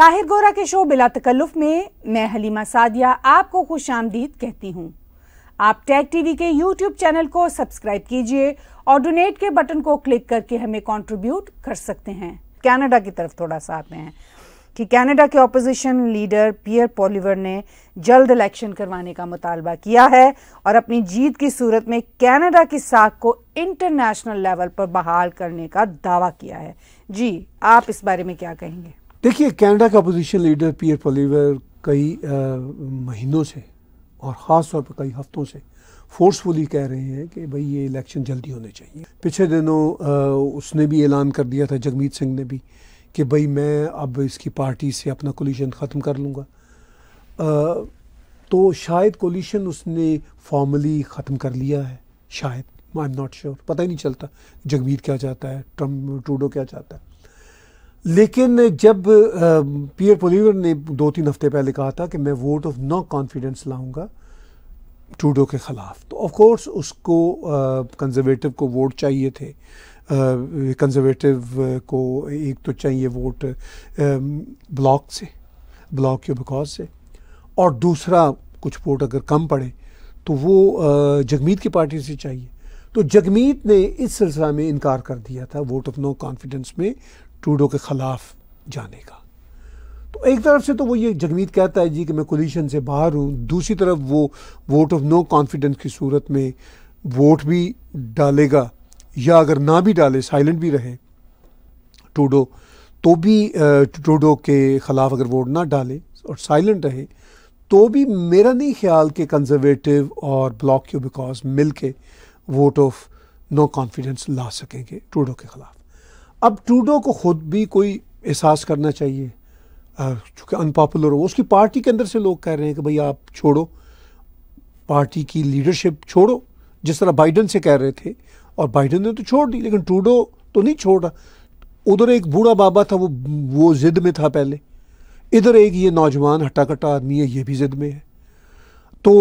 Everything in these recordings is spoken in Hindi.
ताहिर गोरा के शो बिला तकल्लुफ में मैं हलीमा सादिया आपको खुश आमदीद कहती हूँ आप टैग टीवी के यूट्यूब चैनल को सब्सक्राइब कीजिए और डोनेट के बटन को क्लिक करके हमें कंट्रीब्यूट कर सकते हैं कनाडा की तरफ थोड़ा सा आते हैं कि कनाडा के ऑपोजिशन लीडर पियर पॉलिवर ने जल्द इलेक्शन करवाने का मुतालबा किया है और अपनी जीत की सूरत में कनाडा की साख को इंटरनेशनल लेवल पर बहाल करने का दावा किया है जी आप इस बारे में क्या कहेंगे देखिए कनाडा का अपोजिशन लीडर पियर पोलीवर कई आ, महीनों से और ख़ास तौर पर कई हफ्तों से फोर्सफुली कह रहे हैं कि भाई ये इलेक्शन जल्दी होने चाहिए पिछले दिनों आ, उसने भी ऐलान कर दिया था जगमीत सिंह ने भी कि भाई मैं अब इसकी पार्टी से अपना कोलिशन ख़त्म कर लूँगा तो शायद कोलिशन उसने फॉर्मली ख़त्म कर लिया है शायद आई एम नॉट श्योर पता ही नहीं चलता जगमीत क्या चाहता है ट्रम्प ट्रूडो क्या चाहता है लेकिन जब पीयर पोलीवर ने दो तीन हफ्ते पहले कहा था कि मैं वोट ऑफ नो कॉन्फिडेंस लाऊंगा ट्रूडो के ख़िलाफ़ तो ऑफ कोर्स उसको कंजर्वेटिव को वोट चाहिए थे कंजर्वेटिव को एक तो चाहिए वोट ब्लॉक से ब्लॉक के बिकॉज से और दूसरा कुछ वोट अगर कम पड़े तो वो जगमीत की पार्टी से चाहिए तो जगमीत ने इस सिलसिला में इनकार कर दिया था वोट ऑफ नो कॉन्फिडेंस में टूडो के ख़िलाफ़ जाने का तो एक तरफ से तो वो ये जगमीत कहता है जी कि मैं कोलिशन से बाहर हूँ दूसरी तरफ वो वोट ऑफ नो कॉन्फिडेंस की सूरत में वोट भी डालेगा या अगर ना भी डाले साइलेंट भी रहे टूडो तो भी टूडो के ख़िलाफ़ अगर वोट ना डाले और साइलेंट रहे तो भी मेरा नहीं ख्याल कि कंजर्वेटिव और ब्लॉक क्यू बिकॉज मिल के वोट ऑफ नो कॉन्फिडेंस ला सकेंगे ट्रूडो के ख़िलाफ़ अब ट्रूडो को ख़ुद भी कोई एहसास करना चाहिए चूँकि अनपॉपुलर हो उसकी पार्टी के अंदर से लोग कह रहे हैं कि भाई आप छोड़ो पार्टी की लीडरशिप छोड़ो जिस तरह बाइडन से कह रहे थे और बाइडन ने तो छोड़ दी लेकिन ट्रूडो तो नहीं छोड़ रहा उधर एक बूढ़ा बाबा था वो वो ज़िद में था पहले इधर एक ये नौजवान कट्टा आदमी है ये भी ज़िद में है तो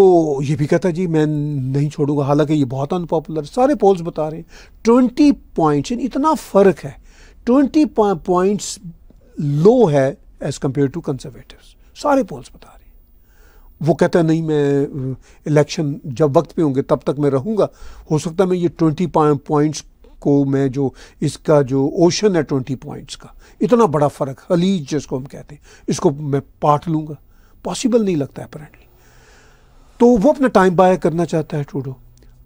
ये भी कहता जी मैं नहीं छोड़ूंगा हालांकि ये बहुत अनपॉपुलर सारे पोल्स बता रहे हैं ट्वेंटी पॉइंट्स इतना फ़र्क है ट्वेंटी पॉइंट्स लो है एज़ कम्पेयर टू कंजर्वेटिव सारे पोल्स बता रहे हैं वो कहता है नहीं मैं इलेक्शन जब वक्त पे होंगे तब तक मैं रहूँगा हो सकता है मैं ये ट्वेंटी पॉइंट्स को मैं जो इसका जो ओशन है ट्वेंटी पॉइंट्स का इतना बड़ा फ़र्क हलीज जिसको हम कहते हैं इसको मैं पाट लूँगा पॉसिबल नहीं लगता है अपरेंटली तो वो अपना टाइम बाय करना चाहता है ट्रूडो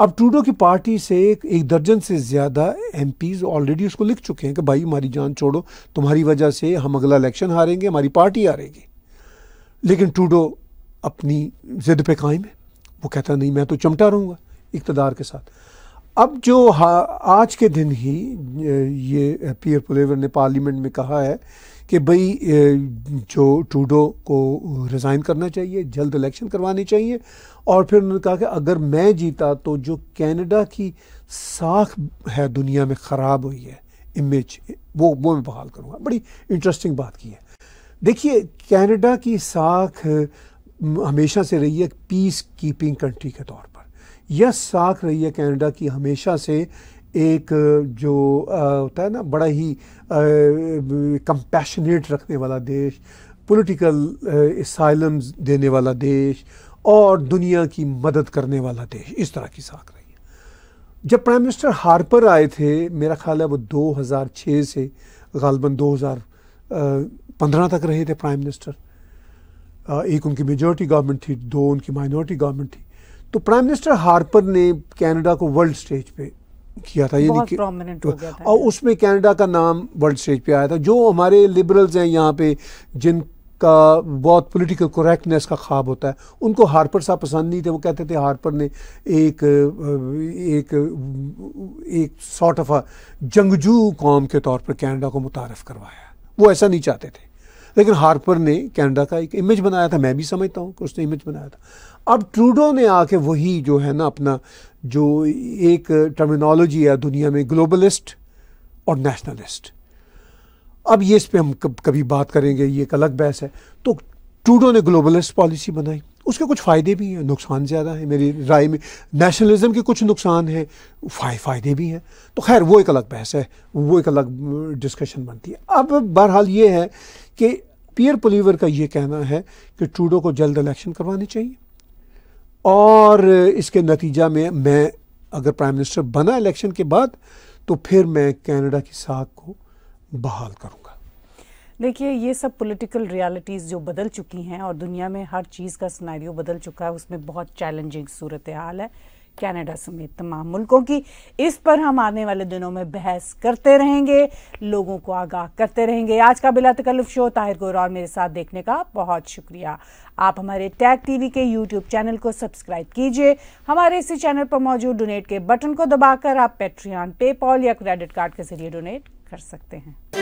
अब ट्रूडो की पार्टी से एक दर्जन से ज़्यादा एम ऑलरेडी उसको लिख चुके हैं कि भाई हमारी जान छोड़ो तुम्हारी वजह से हम अगला इलेक्शन हारेंगे हमारी पार्टी हारेगी लेकिन ट्रूडो अपनी ज़िद पे कायम है वो कहता नहीं मैं तो चमटा रहूँगा इकतदार के साथ अब जो आज के दिन ही ये पीर पुलेवर ने पार्लियामेंट में कहा है कि भाई जो टूडो को रिज़ाइन करना चाहिए जल्द इलेक्शन करवानी चाहिए और फिर उन्होंने कहा कि अगर मैं जीता तो जो कैनेडा की साख है दुनिया में ख़राब हुई है इमेज वो वो मैं बहाल करूँगा बड़ी इंटरेस्टिंग बात की है देखिए कैनेडा की साख हमेशा से रही है पीस कीपिंग कंट्री के तौर पर यह साख रही है कैनेडा की हमेशा से एक जो होता है ना बड़ा ही कंपैशनेट रखने वाला देश पॉलिटिकल इसाइलम्स देने वाला देश और दुनिया की मदद करने वाला देश इस तरह की साख रही है जब प्राइम मिनिस्टर हार्पर आए थे मेरा ख्याल है वो 2006 से गालबन 2015 तक रहे थे प्राइम मिनिस्टर एक उनकी मेजॉरिटी गवर्नमेंट थी दो उनकी माइनॉरिटी गवर्नमेंट थी तो प्राइम मिनिस्टर हार्पर ने कनाडा को वर्ल्ड स्टेज पे किया था यानी कि और उसमें कनाडा का नाम वर्ल्ड स्टेज पे आया था जो हमारे लिबरल्स हैं यहाँ पे जिनका बहुत पॉलिटिकल करेक्टनेस का ख्वाब होता है उनको हार्पर साहब पसंद नहीं थे वो कहते थे हार्पर ने एक एक एक सॉर्ट ऑफ जंगजू कौम के तौर पर कनाडा को मुतारफ़ करवाया वो ऐसा नहीं चाहते थे लेकिन हार्पर ने कैनेडा का एक इमेज बनाया था मैं भी समझता हूँ कि उसने इमेज बनाया था अब ट्रूडो ने आके वही जो है ना अपना जो एक टर्मिनोलॉजी है दुनिया में ग्लोबलिस्ट और नेशनलिस्ट अब ये इस पर हम कभी बात करेंगे ये एक अलग बहस है तो ट्रूडो ने ग्लोबलिस्ट पॉलिसी बनाई उसके कुछ फ़ायदे भी हैं नुकसान ज़्यादा है मेरी राय में नेशनलिज्म के कुछ नुकसान हैं फ़ायदे भी हैं तो खैर वो एक अलग बहस है वो एक अलग डिस्कशन बनती है अब बहरहाल ये है कि पियर पुलीवर का ये कहना है कि ट्रूडो को जल्द इलेक्शन करवाने चाहिए और इसके नतीजा में मैं अगर प्राइम मिनिस्टर बना इलेक्शन के बाद तो फिर मैं कैनेडा की साख को बहाल करूँ देखिए ये सब पॉलिटिकल रियलिटीज़ जो बदल चुकी हैं और दुनिया में हर चीज़ का सिनेरियो बदल चुका है उसमें बहुत चैलेंजिंग सूरत हाल है कनाडा समेत तमाम मुल्कों की इस पर हम आने वाले दिनों में बहस करते रहेंगे लोगों को आगाह करते रहेंगे आज का बिला तकल्फ शो ताहिर गौर और मेरे साथ देखने का बहुत शुक्रिया आप हमारे टैग टीवी के यूट्यूब चैनल को सब्सक्राइब कीजिए हमारे इसी चैनल पर मौजूद डोनेट के बटन को दबाकर आप पेट्रियन पेपॉल या क्रेडिट कार्ड के जरिए डोनेट कर सकते हैं